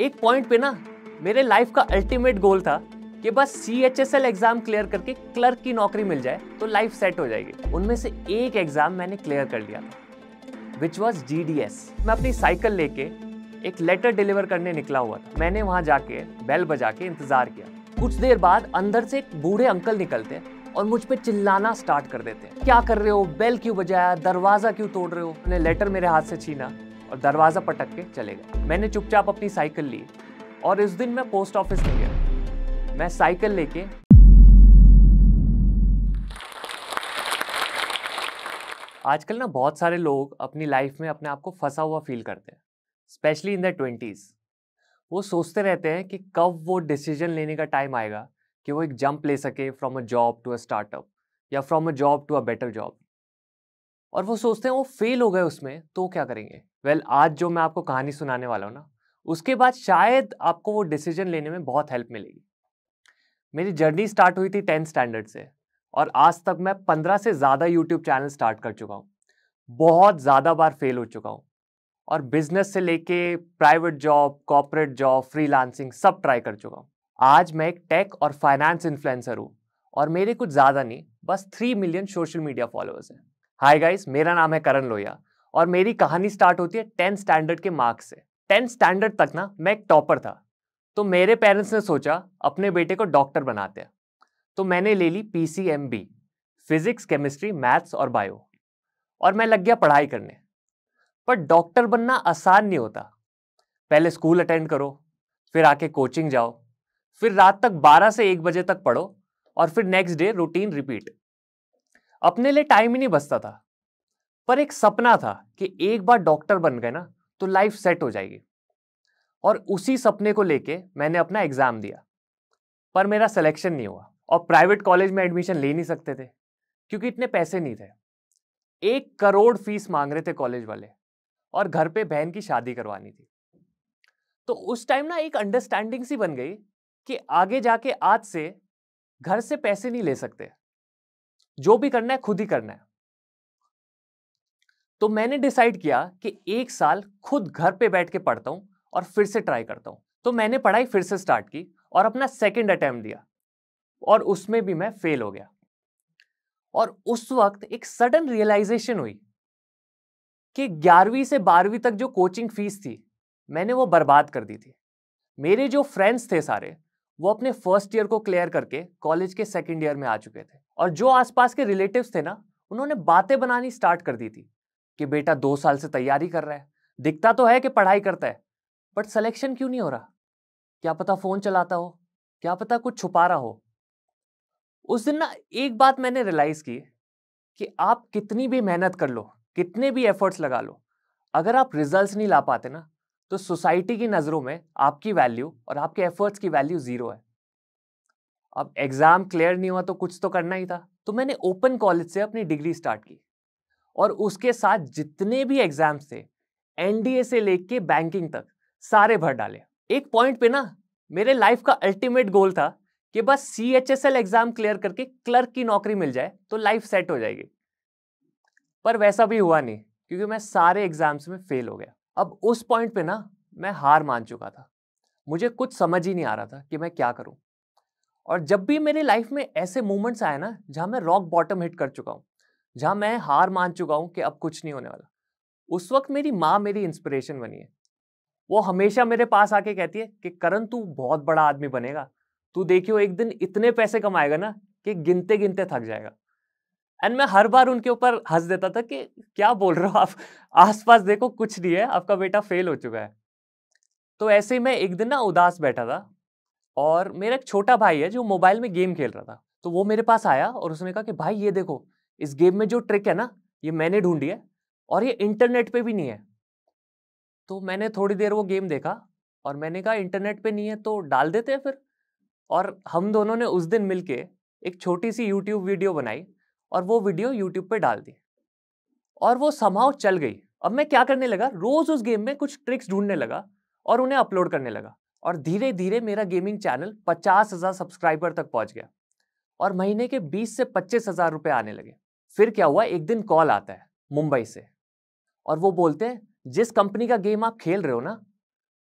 एक पॉइंट पे ना मेरे लाइफ का अल्टीमेट गोल था कि बस C H S L exam clear करके क्लर्क की नौकरी मिल जाए तो लाइफ सेट हो जाएगी उनमें से एक एग्जाम मैंने क्लियर कर लिया था which was G D S मैं अपनी साइकिल लेके एक लेटर डिलीवर करने निकला हुआ था मैंने वहाँ जाके बेल बजा के इंतजार किया कुछ देर बाद अंदर से एक बूढ़े अंकल निकलते और मुझ पर चिल्लाना स्टार्ट कर देते हैं क्या कर रहे हो बेल क्यों बजाया दरवाजा क्यों तोड़ रहे हो उन्हें लेटर मेरे हाथ से छीना और दरवाज़ा पटक के चले गए मैंने चुपचाप अपनी साइकिल ली और इस दिन मैं पोस्ट ऑफिस नहीं गया मैं साइकिल लेके आजकल ना बहुत सारे लोग अपनी लाइफ में अपने आप को फंसा हुआ फील करते हैं स्पेशली इन द ट्वेंटीज़ वो सोचते रहते हैं कि कब वो डिसीजन लेने का टाइम आएगा कि वो एक जंप ले सके from a job to a startup या from a job to a better job और वो सोचते हैं वो फेल हो गए उसमें तो क्या करेंगे वेल well, आज जो मैं आपको कहानी सुनाने वाला हूँ ना उसके बाद शायद आपको वो डिसीजन लेने में बहुत हेल्प मिलेगी मेरी जर्नी स्टार्ट हुई थी टेंथ स्टैंडर्ड से और आज तक मैं पंद्रह से ज़्यादा यूट्यूब चैनल स्टार्ट कर चुका हूँ बहुत ज़्यादा बार फेल हो चुका हूँ और बिजनेस से लेके private job corporate job freelancing सब ट्राई कर चुका हूँ आज मैं एक टेक और फाइनेंस इन्फ्लुएंसर हूँ और मेरे कुछ ज़्यादा नहीं बस three million social media followers हैं हाय गाइस मेरा नाम है करण लोहिया और मेरी कहानी स्टार्ट होती है टेंथ स्टैंडर्ड के मार्क्स से टेंथ स्टैंडर्ड तक ना मैं एक टॉपर था तो मेरे पेरेंट्स ने सोचा अपने बेटे को डॉक्टर बनाते हैं तो मैंने ले ली P C M B physics chemistry maths और बायो और मैं लग गया पढ़ाई करने पर डॉक्टर बनना आसान नहीं होता पहले स्कूल अटेंड करो फिर आके कोचिंग जाओ फिर रात तक 12 से 1 बजे तक पढ़ो और फिर नेक्स्ट डे रूटीन रिपीट अपने लिए टाइम ही नहीं बचता था पर एक सपना था कि एक बार डॉक्टर बन गए ना तो लाइफ सेट हो जाएगी और उसी सपने को लेके मैंने अपना एग्ज़ाम दिया पर मेरा सिलेक्शन नहीं हुआ और प्राइवेट कॉलेज में एडमिशन ले नहीं सकते थे क्योंकि इतने पैसे नहीं थे एक करोड़ फीस मांग रहे थे कॉलेज वाले और घर पे बहन की शादी करवानी थी तो उस टाइम ना एक अंडरस्टैंडिंग सी बन गई कि आगे जाके आज से घर से पैसे नहीं ले सकते जो भी करना है खुद ही करना है तो मैंने डिसाइड किया कि एक साल खुद घर पे बैठ के पढ़ता हूं और फिर से ट्राई करता हूँ तो मैंने पढ़ाई फिर से स्टार्ट की और अपना सेकेंड अटैम्प्ट दिया और उसमें भी मैं फेल हो गया और उस वक्त एक सडन रियलाइजेशन हुई कि ग्यारहवीं से बारहवीं तक जो कोचिंग फीस थी मैंने वो बर्बाद कर दी थी मेरे जो फ्रेंड्स थे सारे वो अपने फर्स्ट ईयर को क्लियर करके कॉलेज के सेकेंड ईयर में आ चुके थे और जो आसपास के रिलेटिव्स थे ना उन्होंने बातें बनानी स्टार्ट कर दी थी कि बेटा दो साल से तैयारी कर रहा है दिखता तो है कि पढ़ाई करता है बट सिलेक्शन क्यों नहीं हो रहा क्या पता फ़ोन चलाता हो क्या पता कुछ छुपा रहा हो उस दिन ना एक बात मैंने रियलाइज़ की कि आप कितनी भी मेहनत कर लो कितने भी एफर्ट्स लगा लो अगर आप रिजल्ट्स नहीं ला पाते ना तो सोसाइटी की नज़रों में आपकी वैल्यू और आपके एफर्ट्स की वैल्यू ज़ीरो है अब एग्ज़ाम क्लियर नहीं हुआ तो कुछ तो करना ही था तो मैंने ओपन कॉलेज से अपनी डिग्री स्टार्ट की और उसके साथ जितने भी एग्ज़ाम्स थे एनडीए से लेके बैंकिंग तक सारे भर डाले एक पॉइंट पे ना मेरे लाइफ का अल्टीमेट गोल था कि बस C H S L exam clear करके क्लर्क की नौकरी मिल जाए तो लाइफ सेट हो जाएगी पर वैसा भी हुआ नहीं क्योंकि मैं सारे एग्ज़ाम्स में फेल हो गया अब उस पॉइंट पे ना मैं हार मान चुका था मुझे कुछ समझ ही नहीं आ रहा था कि मैं क्या करूं और जब भी मेरी लाइफ में ऐसे मोमेंट्स आए ना जहाँ मैं रॉक बॉटम हिट कर चुका हूँ जहाँ मैं हार मान चुका हूँ कि अब कुछ नहीं होने वाला उस वक्त मेरी माँ मेरी इंस्पिरेशन बनी है वो हमेशा मेरे पास आके कहती है कि करण तू बहुत बड़ा आदमी बनेगा तू देखियो एक दिन इतने पैसे कमाएगा ना कि गिनते गिनते थक जाएगा एंड मैं हर बार उनके ऊपर हंस देता था कि क्या बोल रहे हो आप आसपास देखो कुछ नहीं है आपका बेटा फेल हो चुका है तो ऐसे ही मैं एक दिन ना उदास बैठा था और मेरा एक छोटा भाई है जो मोबाइल में गेम खेल रहा था तो वो मेरे पास आया और उसने कहा कि भाई ये देखो इस गेम में जो ट्रिक है ना ये मैंने ढूंढी है और ये इंटरनेट पे भी नहीं है तो मैंने थोड़ी देर वो गेम देखा और मैंने कहा इंटरनेट पे नहीं है तो डाल देते हैं फिर और हम दोनों ने उस दिन मिलके एक छोटी सी यूट्यूब वीडियो बनाई और वो वीडियो यूट्यूब पे डाल दी और वो समाव चल गई अब मैं क्या करने लगा रोज़ उस गेम में कुछ ट्रिक्स ढूंढने लगा और उन्हें अपलोड करने लगा और धीरे धीरे मेरा गेमिंग चैनल पचास हज़ार सब्सक्राइबर तक पहुंच गया और महीने के बीस से पच्चीस हज़ार रुपये आने लगे फिर क्या हुआ एक दिन कॉल आता है मुंबई से और वो बोलते हैं जिस कंपनी का गेम आप खेल रहे हो ना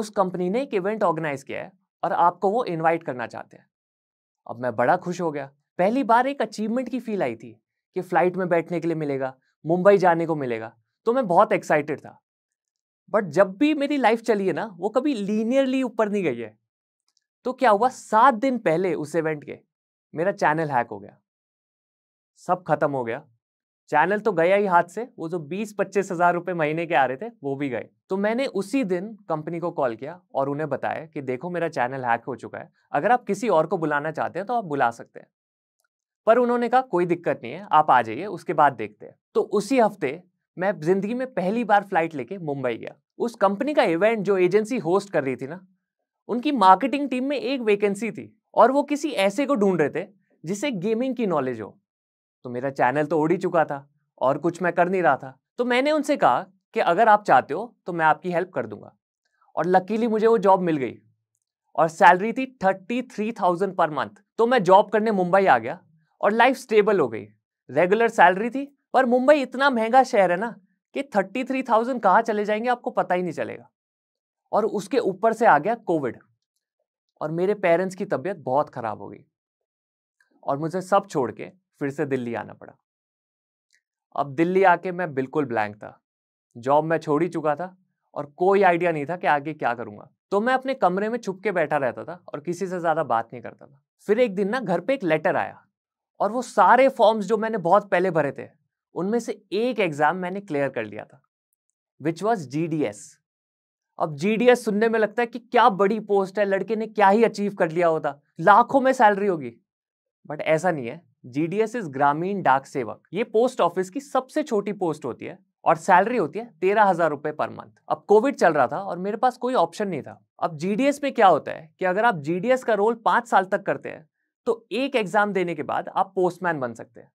उस कंपनी ने एक इवेंट ऑर्गेनाइज किया है और आपको वो इनवाइट करना चाहते हैं अब मैं बड़ा खुश हो गया पहली बार एक अचीवमेंट की फील आई थी कि फ्लाइट में बैठने के लिए मिलेगा मुंबई जाने को मिलेगा तो मैं बहुत एक्साइटेड था बट जब भी मेरी लाइफ चली है ना वो कभी लीनियरली ऊपर नहीं गई है तो क्या हुआ सात दिन पहले उस इवेंट के मेरा चैनल हैक हो गया सब खत्म हो गया चैनल तो गया ही हाथ से वो जो बीस पच्चीस हजार रुपये महीने के आ रहे थे वो भी गए तो मैंने उसी दिन कंपनी को कॉल किया और उन्हें बताया कि देखो मेरा चैनल हैक हो चुका है अगर आप किसी और को बुलाना चाहते हैं तो आप बुला सकते हैं पर उन्होंने कहा कोई दिक्कत नहीं है आप आ जाइए उसके बाद देखते हैं तो उसी हफ्ते मैं जिंदगी में पहली बार फ्लाइट लेके मुंबई गया उस कंपनी का इवेंट जो एजेंसी होस्ट कर रही थी ना उनकी मार्केटिंग टीम में एक वैकेंसी थी और वो किसी ऐसे को ढूंढ रहे थे जिसे गेमिंग की नॉलेज हो तो मेरा चैनल तो उड़ ही चुका था और कुछ मैं कर नहीं रहा था तो मैंने उनसे कहा कि अगर आप चाहते हो तो मैं आपकी हेल्प कर दूंगा और लकीली मुझे वो जॉब मिल गई और सैलरी थी thirty three thousand per month तो मैं जॉब करने मुंबई आ गया और लाइफ स्टेबल हो गई रेगुलर सैलरी थी पर मुंबई इतना महंगा शहर है ना कि थर्टी थ्री थाउजेंड कहाँ चले जाएंगे आपको पता ही नहीं चलेगा और उसके ऊपर से आ गया कोविड और मेरे पेरेंट्स की तबीयत बहुत ख़राब हो गई और मुझे सब छोड़ के फिर से दिल्ली आना पड़ा अब दिल्ली आके मैं बिल्कुल ब्लैंक था जॉब मैं छोड़ ही चुका था और कोई आइडिया नहीं था कि आगे क्या करूँगा तो मैं अपने कमरे में छुप के बैठा रहता था और किसी से ज़्यादा बात नहीं करता था फिर एक दिन ना घर पे एक लेटर आया और वो सारे फॉर्म्स जो मैंने बहुत पहले भरे थे उनमें से एक एग्जाम मैंने क्लियर कर लिया था विच वॉज जी अब जी सुनने में लगता है कि क्या बड़ी पोस्ट है लड़के ने क्या ही अचीव कर लिया होता लाखों में सैलरी होगी बट ऐसा नहीं है जीडीएस इज ग्रामीण डाक सेवक ये पोस्ट ऑफिस की सबसे छोटी पोस्ट होती है और सैलरी होती है तेरह हजार रुपए पर मंथ अब कोविड चल रहा था और मेरे पास कोई ऑप्शन नहीं था अब जीडीएस में क्या होता है कि अगर आप जीडीएस का रोल पांच साल तक करते हैं तो एक एग्जाम देने के बाद आप पोस्टमैन बन सकते हैं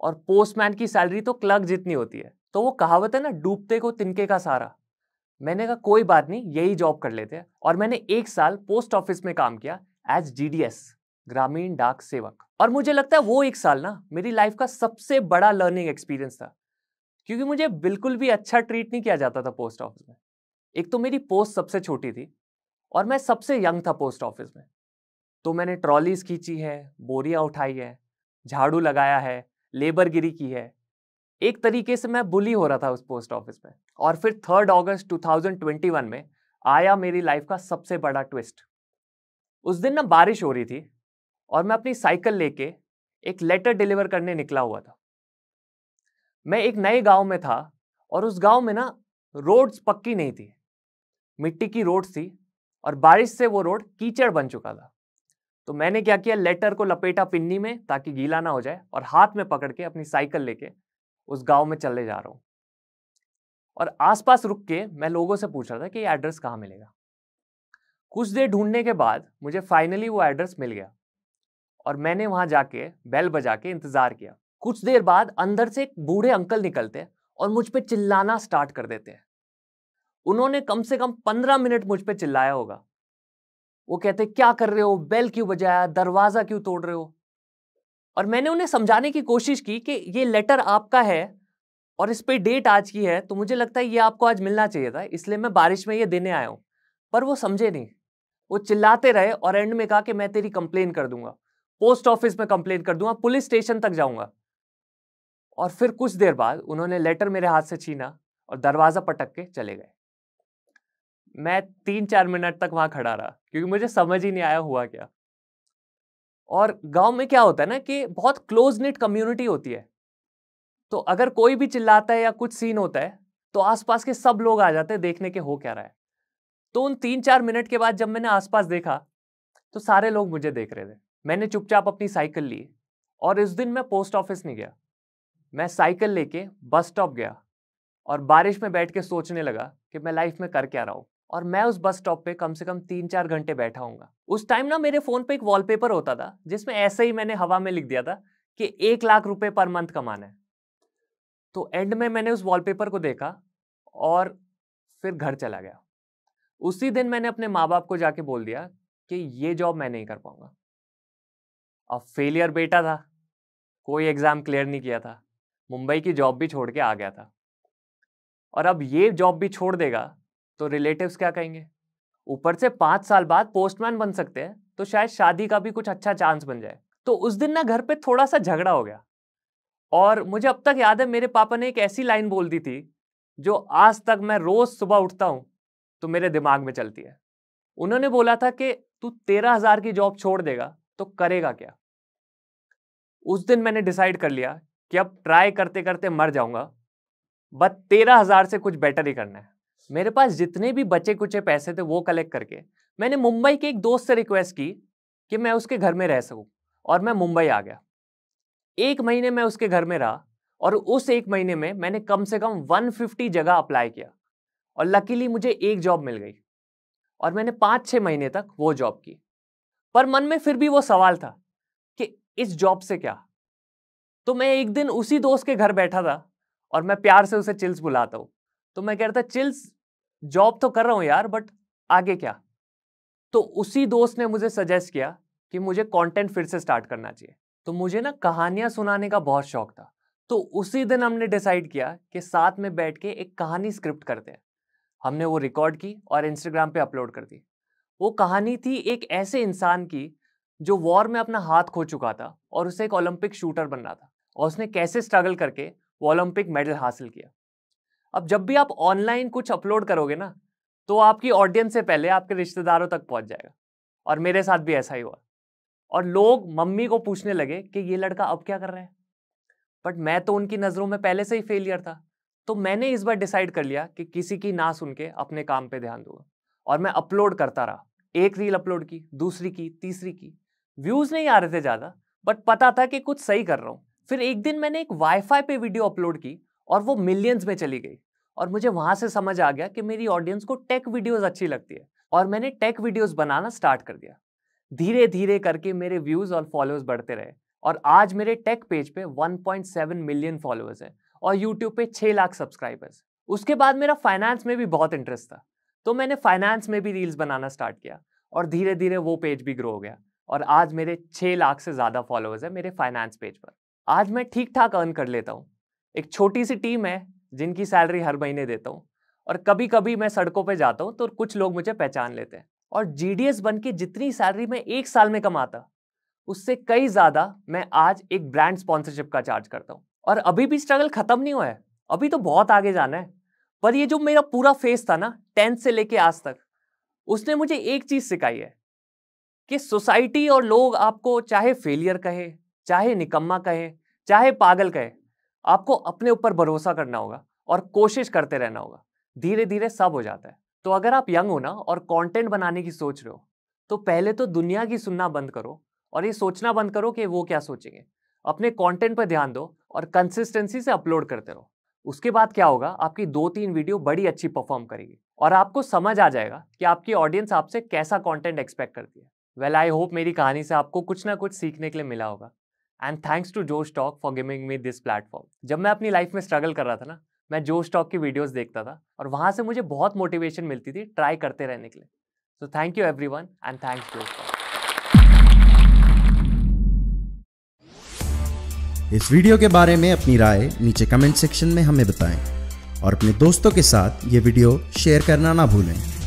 और पोस्टमैन की सैलरी तो क्लर्क जितनी होती है तो वो कहावत है ना डूबते को तिनके का सारा मैंने कहा कोई बात नहीं यही जॉब कर लेते हैं और मैंने एक साल पोस्ट ऑफिस में काम किया एज जी ग्रामीण डाक सेवक और मुझे लगता है वो एक साल ना मेरी लाइफ का सबसे बड़ा लर्निंग एक्सपीरियंस था क्योंकि मुझे बिल्कुल भी अच्छा ट्रीट नहीं किया जाता था पोस्ट ऑफिस में एक तो मेरी पोस्ट सबसे छोटी थी और मैं सबसे यंग था पोस्ट ऑफिस में तो मैंने ट्रॉलीज खींची है बोरियाँ उठाई है झाड़ू लगाया है लेबरगिरी की है एक तरीके से मैं बुली हो रहा था उस पोस्ट ऑफिस में और फिर थर्ड अगस्त 2021 में आया मेरी लाइफ का सबसे बड़ा ट्विस्ट उस दिन ना बारिश हो रही थी और मैं अपनी साइकिल लेके एक लेटर डिलीवर करने निकला हुआ था मैं एक नए गांव में था और उस गांव में ना रोड्स पक्की नहीं थी मिट्टी की रोड्स थी और बारिश से वो रोड कीचड़ बन चुका था तो मैंने क्या किया लेटर को लपेटा पिन्नी में ताकि गीला ना हो जाए और हाथ में पकड़ के अपनी साइकिल लेके उस गांव में चले जा रहा हूँ और आसपास रुक के मैं लोगों से पूछ रहा था कि एड्रेस कहाँ मिलेगा कुछ देर ढूंढने के बाद मुझे फाइनली वो एड्रेस मिल गया और मैंने वहां जाके बेल बजा के इंतज़ार किया कुछ देर बाद अंदर से एक बूढ़े अंकल निकलते और मुझ पर चिल्लाना स्टार्ट कर देते उन्होंने कम से कम पंद्रह मिनट मुझ पर चिल्लाया होगा वो कहते क्या कर रहे हो बेल क्यों बजाया दरवाज़ा क्यों तोड़ रहे हो और मैंने उन्हें समझाने की कोशिश की कि ये लेटर आपका है और इस पर डेट आज की है तो मुझे लगता है ये आपको आज मिलना चाहिए था इसलिए मैं बारिश में ये देने आया हूँ पर वो समझे नहीं वो चिल्लाते रहे और एंड में कहा कि मैं तेरी कंप्लेन कर दूंगा पोस्ट ऑफिस में कंप्लेन कर दूंगा पुलिस स्टेशन तक जाऊंगा और फिर कुछ देर बाद उन्होंने लेटर मेरे हाथ से छीना और दरवाज़ा पटक के चले गए मैं तीन चार मिनट तक वहां खड़ा रहा क्योंकि मुझे समझ ही नहीं आया हुआ क्या और गांव में क्या होता है ना कि बहुत क्लोज निट कम्युनिटी होती है तो अगर कोई भी चिल्लाता है या कुछ सीन होता है तो आसपास के सब लोग आ जाते हैं देखने के हो क्या रहा है तो उन तीन चार मिनट के बाद जब मैंने आसपास देखा तो सारे लोग मुझे देख रहे थे मैंने चुपचाप अपनी साइकिल ली और इस दिन मैं पोस्ट ऑफिस नहीं गया मैं साइकिल लेके बस स्टॉप गया और बारिश में बैठ के सोचने लगा कि मैं लाइफ में कर क्या रहा हूँ और मैं उस बस स्टॉप पे कम से कम तीन चार घंटे बैठा हूँ उस टाइम ना मेरे फ़ोन पे एक वॉलपेपर होता था जिसमें ऐसे ही मैंने हवा में लिख दिया था कि एक लाख रुपए पर मंथ कमाना है तो एंड में मैंने उस वॉलपेपर को देखा और फिर घर चला गया उसी दिन मैंने अपने माँ बाप को जाके बोल दिया कि ये जॉब मैं नहीं कर पाऊंगा अब फेलियर बेटा था कोई एग्ज़ाम क्लियर नहीं किया था मुंबई की जॉब भी छोड़ के आ गया था और अब ये जॉब भी छोड़ देगा तो रिलेटिव्स क्या कहेंगे ऊपर से पाँच साल बाद पोस्टमैन बन सकते हैं तो शायद शादी का भी कुछ अच्छा चांस बन जाए तो उस दिन ना घर पे थोड़ा सा झगड़ा हो गया और मुझे अब तक याद है मेरे पापा ने एक ऐसी लाइन बोल दी थी जो आज तक मैं रोज़ सुबह उठता हूँ तो मेरे दिमाग में चलती है उन्होंने बोला था कि तू तेरह हज़ार की जॉब छोड़ देगा तो करेगा क्या उस दिन मैंने डिसाइड कर लिया कि अब ट्राई करते करते मर जाऊंगा बट तेरह हज़ार से कुछ बेटर ही करना है मेरे पास जितने भी बचे कुचे पैसे थे वो कलेक्ट करके मैंने मुंबई के एक दोस्त से रिक्वेस्ट की कि मैं उसके घर में रह सकूं और मैं मुंबई आ गया एक महीने मैं उसके घर में रहा और उस एक महीने में मैंने कम से कम 150 जगह अप्लाई किया और लकीली मुझे एक जॉब मिल गई और मैंने पाँच छः महीने तक वो जॉब की पर मन में फिर भी वो सवाल था कि इस जॉब से क्या तो मैं एक दिन उसी दोस्त के घर बैठा था और मैं प्यार से उसे चिल्स बुलाता हूँ तो मैं कहता चिल्स जॉब तो कर रहा हूँ यार बट आगे क्या तो उसी दोस्त ने मुझे सजेस्ट किया कि मुझे कंटेंट फिर से स्टार्ट करना चाहिए तो मुझे ना कहानियाँ सुनाने का बहुत शौक था तो उसी दिन हमने डिसाइड किया कि साथ में बैठ के एक कहानी स्क्रिप्ट करते हैं हमने वो रिकॉर्ड की और इंस्टाग्राम पे अपलोड कर दी वो कहानी थी एक ऐसे इंसान की जो वॉर में अपना हाथ खो चुका था और उसे एक ओलंपिक शूटर बनना था और उसने कैसे स्ट्रगल करके वो ओलंपिक मेडल हासिल किया अब जब भी आप ऑनलाइन कुछ अपलोड करोगे ना तो आपकी ऑडियंस से पहले आपके रिश्तेदारों तक पहुंच जाएगा और मेरे साथ भी ऐसा ही हुआ और लोग मम्मी को पूछने लगे कि ये लड़का अब क्या कर रहा है बट मैं तो उनकी नज़रों में पहले से ही फेलियर था तो मैंने इस बार डिसाइड कर लिया कि किसी की ना सुन के अपने काम पे ध्यान दूंगा और मैं अपलोड करता रहा एक रील अपलोड की दूसरी की तीसरी की व्यूज़ नहीं आ रहे थे ज़्यादा बट पता था कि कुछ सही कर रहा हूँ फिर एक दिन मैंने एक वाईफाई पे वीडियो अपलोड की और वो मिलियंस में चली गई और मुझे वहाँ से समझ आ गया कि मेरी ऑडियंस को टेक वीडियोस अच्छी लगती है और मैंने टेक वीडियोस बनाना स्टार्ट कर दिया धीरे धीरे करके मेरे व्यूज़ और फॉलोअर्स बढ़ते रहे और आज मेरे टेक पेज पे 1.7 मिलियन फॉलोअर्स हैं और यूट्यूब पे 6 लाख सब्सक्राइबर्स उसके बाद मेरा फाइनेंस में भी बहुत इंटरेस्ट था तो मैंने फाइनेंस में भी रील्स बनाना स्टार्ट किया और धीरे धीरे वो पेज भी ग्रो हो गया और आज मेरे छः लाख से ज़्यादा फॉलोअर्स हैं मेरे फाइनेंस पेज पर आज मैं ठीक ठाक अर्न कर लेता हूँ एक छोटी सी टीम है जिनकी सैलरी हर महीने देता हूँ और कभी कभी मैं सड़कों पे जाता हूँ तो कुछ लोग मुझे पहचान लेते हैं और जी डी एस बन के जितनी सैलरी मैं एक साल में कमाता उससे कई ज़्यादा मैं आज एक ब्रांड स्पॉन्सरशिप का चार्ज करता हूँ और अभी भी स्ट्रगल ख़त्म नहीं हुआ है अभी तो बहुत आगे जाना है पर ये जो मेरा पूरा फेस था ना टेंथ से लेके आज तक उसने मुझे एक चीज़ सिखाई है कि सोसाइटी और लोग आपको चाहे फेलियर कहे चाहे निकम्मा कहे चाहे पागल कहे आपको अपने ऊपर भरोसा करना होगा और कोशिश करते रहना होगा धीरे धीरे सब हो जाता है तो अगर आप यंग हो ना और कंटेंट बनाने की सोच रहे हो तो पहले तो दुनिया की सुनना बंद करो और ये सोचना बंद करो कि वो क्या सोचेंगे अपने कंटेंट पर ध्यान दो और कंसिस्टेंसी से अपलोड करते रहो उसके बाद क्या होगा आपकी दो तीन वीडियो बड़ी अच्छी परफॉर्म करेगी और आपको समझ आ जाएगा कि आपकी ऑडियंस आपसे कैसा कॉन्टेंट एक्सपेक्ट करती है वेल आई होप मेरी कहानी से आपको कुछ ना कुछ सीखने के लिए मिला होगा and thanks to Josh talk for giving me this platform जब मैं अपनी लाइफ में स्ट्रगल कर रहा था ना मैं जोश टॉक की वीडियोज़ देखता था और वहाँ से मुझे बहुत मोटिवेशन मिलती थी ट्राई करते रहने के लिए so thank you everyone and thanks Josh talk इस वीडियो के बारे में अपनी राय नीचे कमेंट सेक्शन में हमें बताएं और अपने दोस्तों के साथ ये वीडियो शेयर करना ना भूलें